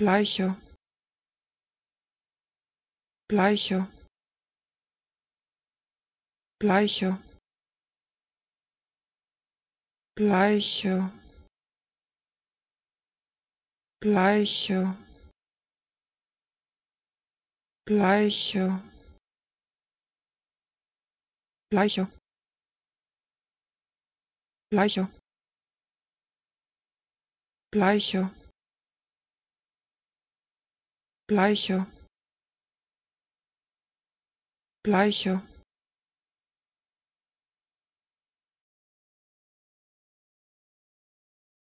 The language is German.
bleicher bleicher bleicher bleicher bleicher bleicher bleicher bleicher bleicher bleiche bleiche